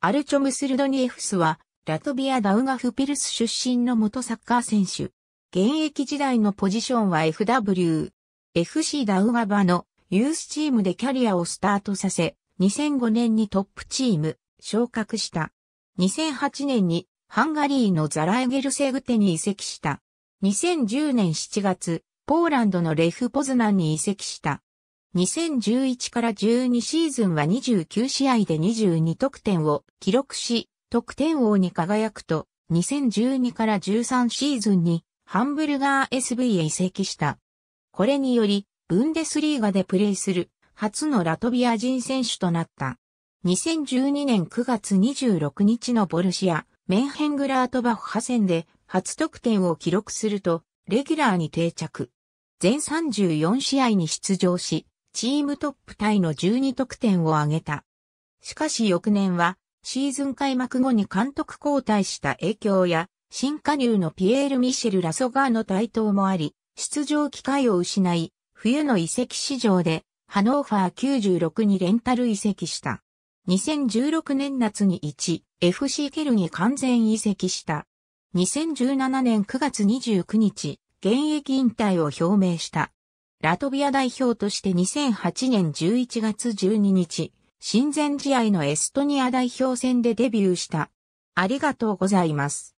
アルチョムスルドニエフスは、ラトビアダウガフピルス出身の元サッカー選手。現役時代のポジションは FW。FC ダウガバのユースチームでキャリアをスタートさせ、2005年にトップチーム、昇格した。2008年にハンガリーのザラエゲルセグテに移籍した。2010年7月、ポーランドのレフポズナンに移籍した。2011から12シーズンは29試合で22得点を記録し、得点王に輝くと、2012から13シーズンにハンブルガー SV へ移籍した。これにより、ブンデスリーガでプレーする初のラトビア人選手となった。2012年9月26日のボルシア、メンヘングラートバッハ戦で初得点を記録すると、レギュラーに定着。全34試合に出場し、チームトップタイの12得点を挙げた。しかし翌年は、シーズン開幕後に監督交代した影響や、新加入のピエール・ミシェル・ラソガーの台頭もあり、出場機会を失い、冬の移籍市場で、ハノーファー96にレンタル移籍した。2016年夏に1、FC ケルに完全移籍した。2017年9月29日、現役引退を表明した。ラトビア代表として2008年11月12日、親善試合のエストニア代表戦でデビューした。ありがとうございます。